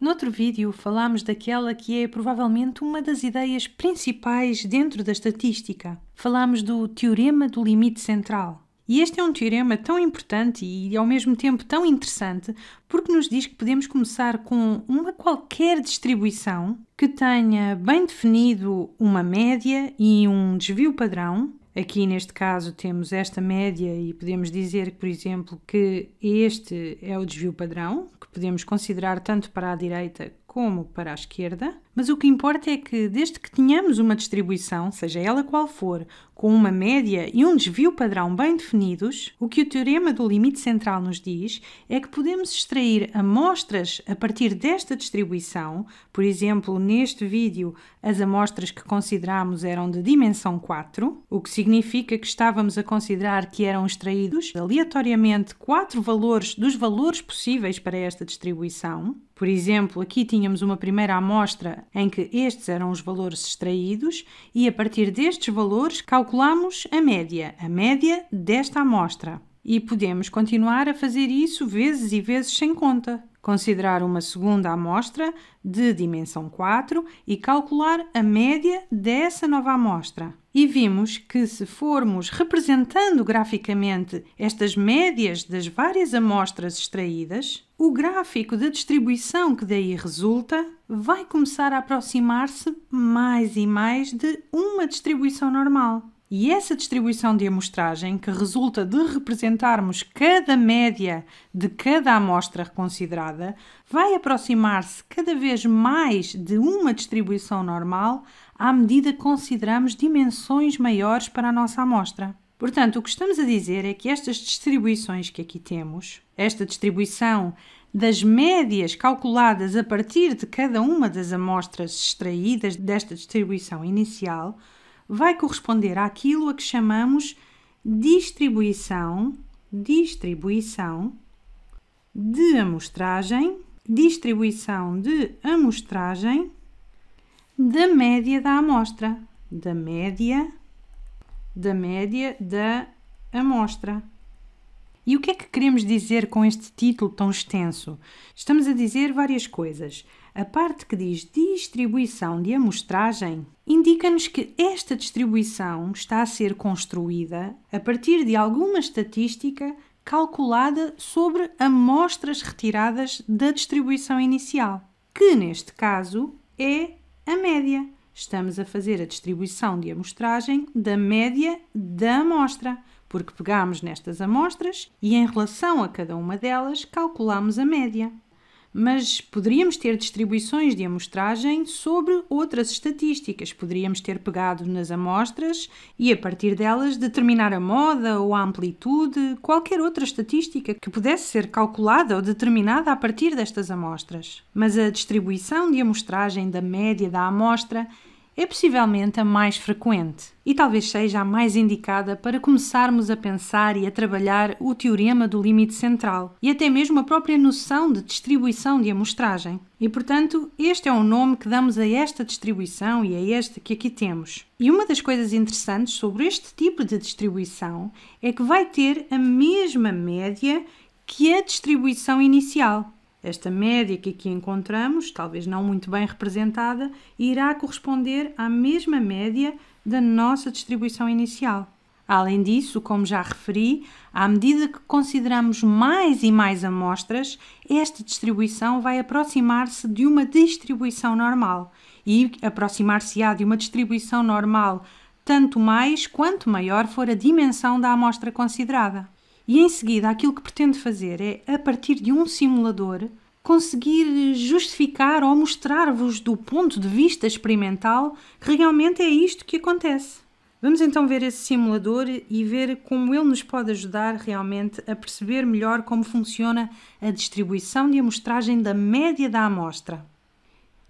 Noutro vídeo falámos daquela que é provavelmente uma das ideias principais dentro da estatística. Falámos do teorema do limite central. E este é um teorema tão importante e ao mesmo tempo tão interessante porque nos diz que podemos começar com uma qualquer distribuição que tenha bem definido uma média e um desvio padrão Aqui neste caso temos esta média e podemos dizer, por exemplo, que este é o desvio padrão, que podemos considerar tanto para a direita como para a esquerda, mas o que importa é que, desde que tenhamos uma distribuição, seja ela qual for, com uma média e um desvio padrão bem definidos, o que o teorema do limite central nos diz é que podemos extrair amostras a partir desta distribuição, por exemplo, neste vídeo, as amostras que consideramos eram de dimensão 4, o que significa que estávamos a considerar que eram extraídos aleatoriamente quatro valores dos valores possíveis para esta distribuição. Por exemplo, aqui tínhamos uma primeira amostra em que estes eram os valores extraídos e a partir destes valores calculamos a média, a média desta amostra. E podemos continuar a fazer isso vezes e vezes sem conta. Considerar uma segunda amostra de dimensão 4 e calcular a média dessa nova amostra e vimos que, se formos representando graficamente estas médias das várias amostras extraídas, o gráfico da distribuição que daí resulta vai começar a aproximar-se mais e mais de uma distribuição normal. E essa distribuição de amostragem, que resulta de representarmos cada média de cada amostra considerada, vai aproximar-se cada vez mais de uma distribuição normal à medida que consideramos dimensões maiores para a nossa amostra. Portanto, o que estamos a dizer é que estas distribuições que aqui temos, esta distribuição das médias calculadas a partir de cada uma das amostras extraídas desta distribuição inicial, vai corresponder àquilo a que chamamos distribuição, distribuição de amostragem, distribuição de amostragem da média da amostra. Da média da média da amostra. E o que é que queremos dizer com este título tão extenso? Estamos a dizer várias coisas. A parte que diz distribuição de amostragem indica-nos que esta distribuição está a ser construída a partir de alguma estatística calculada sobre amostras retiradas da distribuição inicial, que neste caso é a média. Estamos a fazer a distribuição de amostragem da média da amostra, porque pegámos nestas amostras e, em relação a cada uma delas, calculamos a média mas poderíamos ter distribuições de amostragem sobre outras estatísticas. Poderíamos ter pegado nas amostras e, a partir delas, determinar a moda ou a amplitude, qualquer outra estatística que pudesse ser calculada ou determinada a partir destas amostras. Mas a distribuição de amostragem da média da amostra é possivelmente a mais frequente e talvez seja a mais indicada para começarmos a pensar e a trabalhar o teorema do limite central e até mesmo a própria noção de distribuição de amostragem. E portanto, este é o nome que damos a esta distribuição e a esta que aqui temos. E uma das coisas interessantes sobre este tipo de distribuição é que vai ter a mesma média que a distribuição inicial. Esta média que aqui encontramos, talvez não muito bem representada, irá corresponder à mesma média da nossa distribuição inicial. Além disso, como já referi, à medida que consideramos mais e mais amostras, esta distribuição vai aproximar-se de uma distribuição normal. E aproximar-se-á de uma distribuição normal tanto mais quanto maior for a dimensão da amostra considerada. E em seguida, aquilo que pretendo fazer é, a partir de um simulador, conseguir justificar ou mostrar-vos do ponto de vista experimental que realmente é isto que acontece. Vamos então ver esse simulador e ver como ele nos pode ajudar realmente a perceber melhor como funciona a distribuição de amostragem da média da amostra.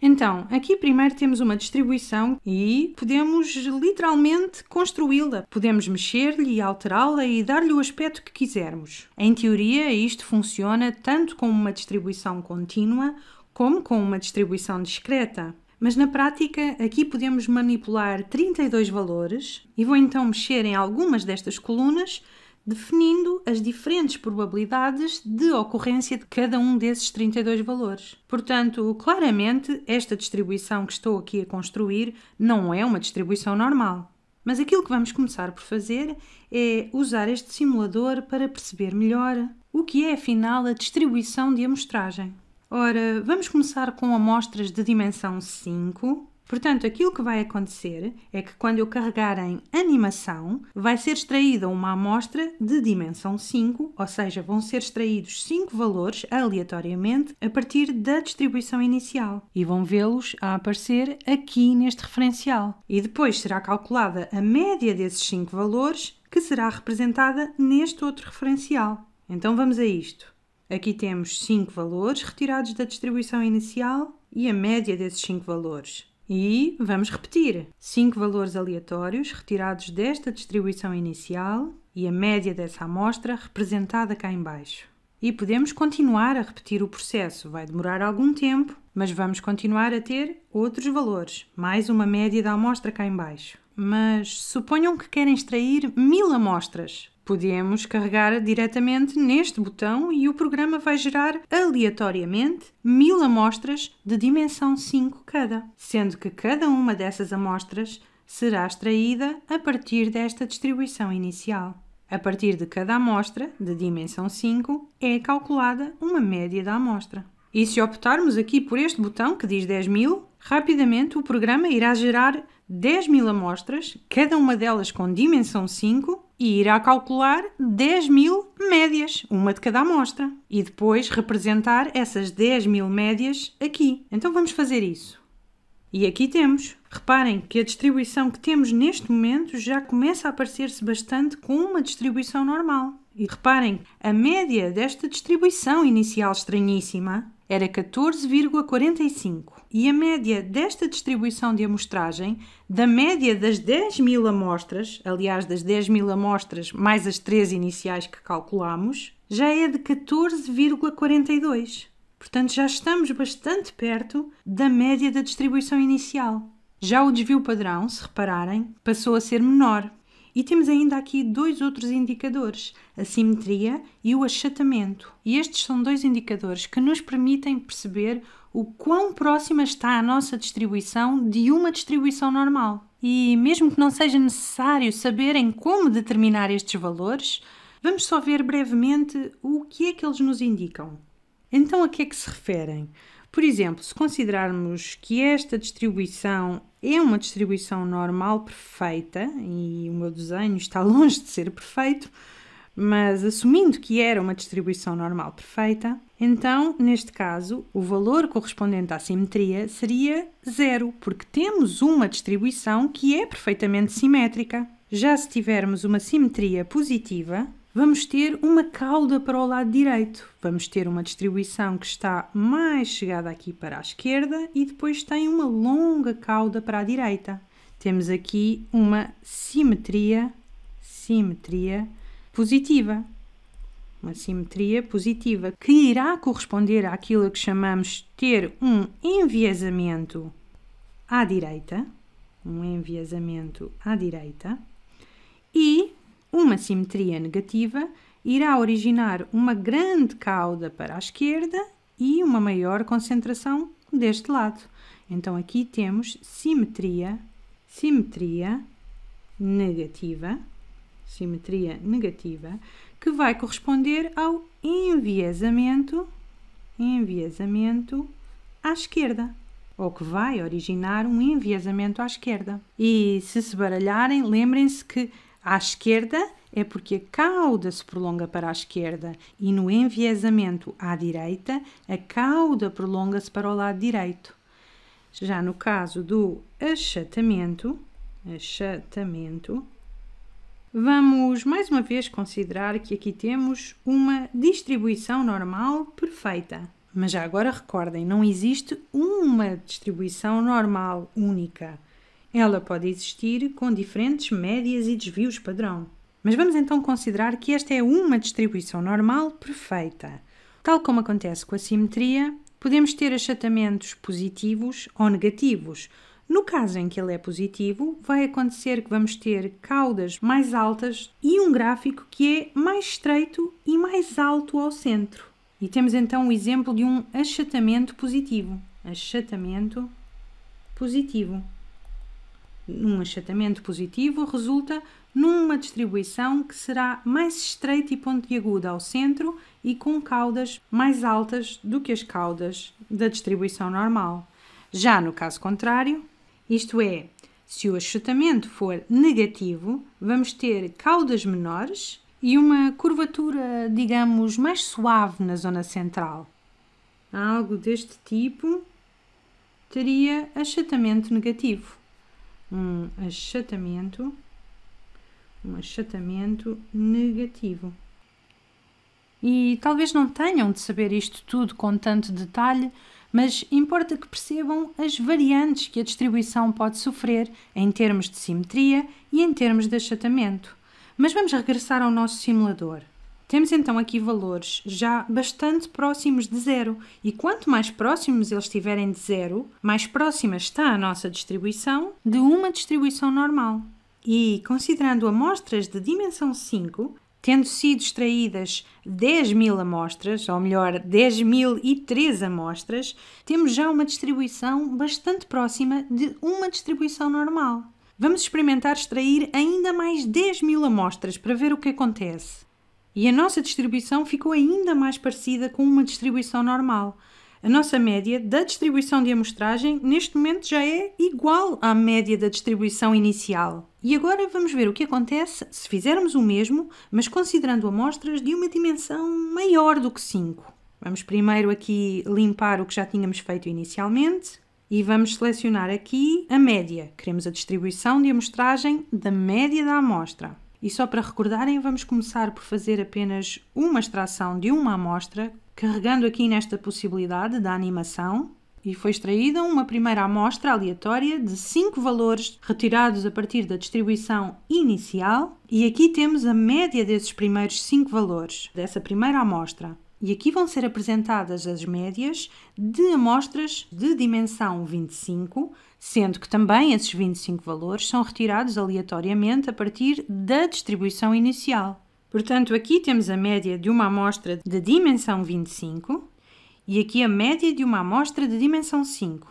Então, aqui primeiro temos uma distribuição e podemos literalmente construí-la. Podemos mexer-lhe e alterá-la e dar-lhe o aspecto que quisermos. Em teoria, isto funciona tanto com uma distribuição contínua como com uma distribuição discreta. Mas na prática, aqui podemos manipular 32 valores e vou então mexer em algumas destas colunas definindo as diferentes probabilidades de ocorrência de cada um desses 32 valores. Portanto, claramente, esta distribuição que estou aqui a construir não é uma distribuição normal. Mas aquilo que vamos começar por fazer é usar este simulador para perceber melhor o que é afinal a distribuição de amostragem. Ora, vamos começar com amostras de dimensão 5, Portanto, aquilo que vai acontecer é que quando eu carregar em animação, vai ser extraída uma amostra de dimensão 5, ou seja, vão ser extraídos 5 valores aleatoriamente a partir da distribuição inicial e vão vê-los a aparecer aqui neste referencial. E depois será calculada a média desses 5 valores que será representada neste outro referencial. Então vamos a isto. Aqui temos 5 valores retirados da distribuição inicial e a média desses 5 valores. E vamos repetir: cinco valores aleatórios retirados desta distribuição inicial e a média dessa amostra representada cá embaixo. E podemos continuar a repetir o processo, vai demorar algum tempo, mas vamos continuar a ter outros valores, mais uma média da amostra cá embaixo. Mas suponham que querem extrair mil amostras. Podemos carregar diretamente neste botão e o programa vai gerar aleatoriamente mil amostras de dimensão 5 cada, sendo que cada uma dessas amostras será extraída a partir desta distribuição inicial. A partir de cada amostra, de dimensão 5, é calculada uma média da amostra. E se optarmos aqui por este botão que diz 10.000, rapidamente o programa irá gerar 10.000 amostras, cada uma delas com dimensão 5, e irá calcular 10 mil médias, uma de cada amostra, e depois representar essas 10 mil médias aqui. Então vamos fazer isso. E aqui temos. Reparem que a distribuição que temos neste momento já começa a parecer-se bastante com uma distribuição normal. E reparem, a média desta distribuição inicial estranhíssima era 14,45 e a média desta distribuição de amostragem, da média das 10 mil amostras, aliás, das 10 mil amostras mais as três iniciais que calculamos, já é de 14,42. Portanto, já estamos bastante perto da média da distribuição inicial. Já o desvio padrão, se repararem, passou a ser menor, e temos ainda aqui dois outros indicadores, a simetria e o achatamento. E estes são dois indicadores que nos permitem perceber o quão próxima está a nossa distribuição de uma distribuição normal. E mesmo que não seja necessário saberem como determinar estes valores, vamos só ver brevemente o que é que eles nos indicam. Então, a que é que se referem? Por exemplo, se considerarmos que esta distribuição é uma distribuição normal perfeita, e o meu desenho está longe de ser perfeito, mas assumindo que era uma distribuição normal perfeita, então, neste caso, o valor correspondente à simetria seria zero, porque temos uma distribuição que é perfeitamente simétrica. Já se tivermos uma simetria positiva, vamos ter uma cauda para o lado direito. Vamos ter uma distribuição que está mais chegada aqui para a esquerda e depois tem uma longa cauda para a direita. Temos aqui uma simetria, simetria positiva. Uma simetria positiva que irá corresponder àquilo a que chamamos ter um enviesamento à direita, um enviesamento à direita e uma simetria negativa irá originar uma grande cauda para a esquerda e uma maior concentração deste lado. Então aqui temos simetria, simetria negativa, simetria negativa, que vai corresponder ao enviesamento, enviesamento à esquerda, ou que vai originar um enviesamento à esquerda. E se se baralharem, lembrem-se que à esquerda é porque a cauda se prolonga para a esquerda e no enviesamento à direita a cauda prolonga-se para o lado direito. Já no caso do achatamento, achatamento, vamos mais uma vez considerar que aqui temos uma distribuição normal perfeita. Mas já agora recordem, não existe uma distribuição normal única. Ela pode existir com diferentes médias e desvios padrão. Mas vamos então considerar que esta é uma distribuição normal perfeita. Tal como acontece com a simetria, podemos ter achatamentos positivos ou negativos. No caso em que ele é positivo, vai acontecer que vamos ter caudas mais altas e um gráfico que é mais estreito e mais alto ao centro. E temos então o exemplo de um achatamento positivo. Achatamento positivo num achatamento positivo resulta numa distribuição que será mais estreita e pontiaguda ao centro e com caudas mais altas do que as caudas da distribuição normal. Já no caso contrário, isto é, se o achatamento for negativo, vamos ter caudas menores e uma curvatura, digamos, mais suave na zona central. Algo deste tipo teria achatamento negativo um achatamento, um achatamento negativo. E talvez não tenham de saber isto tudo com tanto detalhe, mas importa que percebam as variantes que a distribuição pode sofrer em termos de simetria e em termos de achatamento. Mas vamos regressar ao nosso simulador. Temos então aqui valores já bastante próximos de zero, e quanto mais próximos eles estiverem de zero, mais próxima está a nossa distribuição de uma distribuição normal. E considerando amostras de dimensão 5, tendo sido extraídas 10.000 mil amostras, ou melhor, 10.003 amostras, temos já uma distribuição bastante próxima de uma distribuição normal. Vamos experimentar extrair ainda mais 10.000 mil amostras para ver o que acontece. E a nossa distribuição ficou ainda mais parecida com uma distribuição normal. A nossa média da distribuição de amostragem neste momento já é igual à média da distribuição inicial. E agora vamos ver o que acontece se fizermos o mesmo, mas considerando amostras de uma dimensão maior do que 5. Vamos primeiro aqui limpar o que já tínhamos feito inicialmente e vamos selecionar aqui a média. Queremos a distribuição de amostragem da média da amostra. E só para recordarem, vamos começar por fazer apenas uma extração de uma amostra, carregando aqui nesta possibilidade da animação. E foi extraída uma primeira amostra aleatória de 5 valores retirados a partir da distribuição inicial. E aqui temos a média desses primeiros 5 valores, dessa primeira amostra. E aqui vão ser apresentadas as médias de amostras de dimensão 25 sendo que também esses 25 valores são retirados aleatoriamente a partir da distribuição inicial. Portanto, aqui temos a média de uma amostra de dimensão 25 e aqui a média de uma amostra de dimensão 5.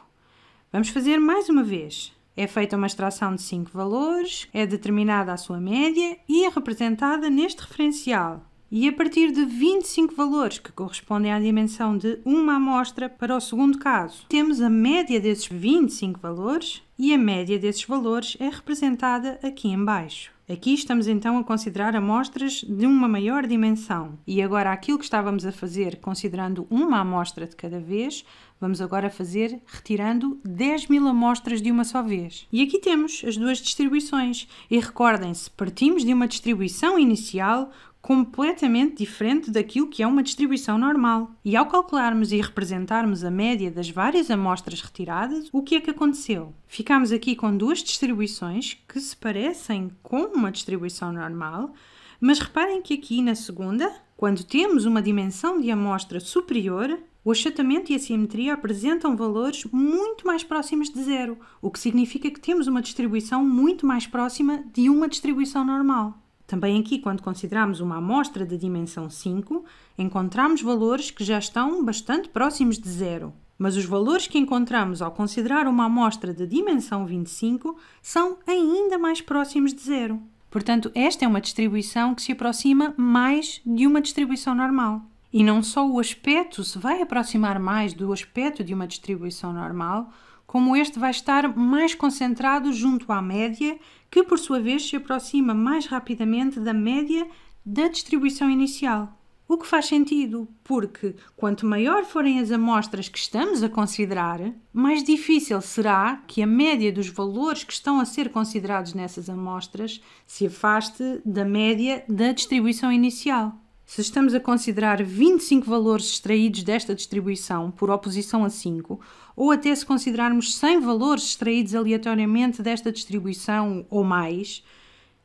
Vamos fazer mais uma vez. É feita uma extração de 5 valores, é determinada a sua média e é representada neste referencial e a partir de 25 valores, que correspondem à dimensão de uma amostra para o segundo caso. Temos a média desses 25 valores e a média desses valores é representada aqui em baixo. Aqui estamos então a considerar amostras de uma maior dimensão. E agora aquilo que estávamos a fazer considerando uma amostra de cada vez, vamos agora fazer retirando 10 mil amostras de uma só vez. E aqui temos as duas distribuições. E recordem-se, partimos de uma distribuição inicial completamente diferente daquilo que é uma distribuição normal. E ao calcularmos e representarmos a média das várias amostras retiradas, o que é que aconteceu? Ficamos aqui com duas distribuições que se parecem com uma distribuição normal, mas reparem que aqui na segunda, quando temos uma dimensão de amostra superior, o achatamento e a simetria apresentam valores muito mais próximos de zero, o que significa que temos uma distribuição muito mais próxima de uma distribuição normal. Também aqui, quando consideramos uma amostra de dimensão 5, encontramos valores que já estão bastante próximos de zero. Mas os valores que encontramos ao considerar uma amostra de dimensão 25 são ainda mais próximos de zero. Portanto, esta é uma distribuição que se aproxima mais de uma distribuição normal. E não só o aspecto se vai aproximar mais do aspecto de uma distribuição normal, como este vai estar mais concentrado junto à média, que por sua vez se aproxima mais rapidamente da média da distribuição inicial. O que faz sentido, porque quanto maior forem as amostras que estamos a considerar, mais difícil será que a média dos valores que estão a ser considerados nessas amostras se afaste da média da distribuição inicial. Se estamos a considerar 25 valores extraídos desta distribuição por oposição a 5, ou até se considerarmos 100 valores extraídos aleatoriamente desta distribuição ou mais,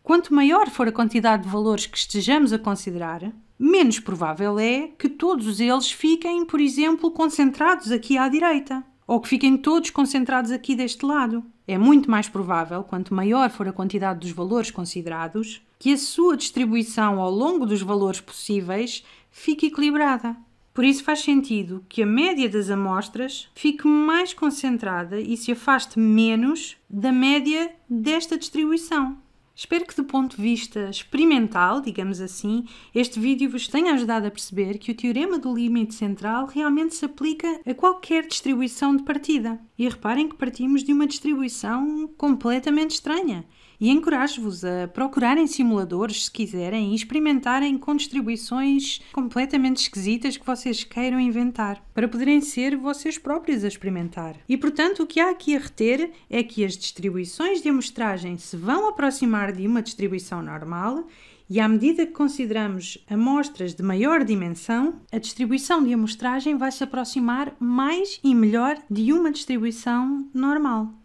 quanto maior for a quantidade de valores que estejamos a considerar, menos provável é que todos eles fiquem, por exemplo, concentrados aqui à direita, ou que fiquem todos concentrados aqui deste lado. É muito mais provável, quanto maior for a quantidade dos valores considerados, que a sua distribuição ao longo dos valores possíveis fique equilibrada. Por isso faz sentido que a média das amostras fique mais concentrada e se afaste menos da média desta distribuição. Espero que, do ponto de vista experimental, digamos assim, este vídeo vos tenha ajudado a perceber que o teorema do limite central realmente se aplica a qualquer distribuição de partida. E reparem que partimos de uma distribuição completamente estranha e encorajo-vos a procurarem simuladores se quiserem e experimentarem com distribuições completamente esquisitas que vocês queiram inventar, para poderem ser vocês próprios a experimentar. E portanto, o que há aqui a reter é que as distribuições de amostragem se vão aproximar de uma distribuição normal e à medida que consideramos amostras de maior dimensão, a distribuição de amostragem vai se aproximar mais e melhor de uma distribuição normal.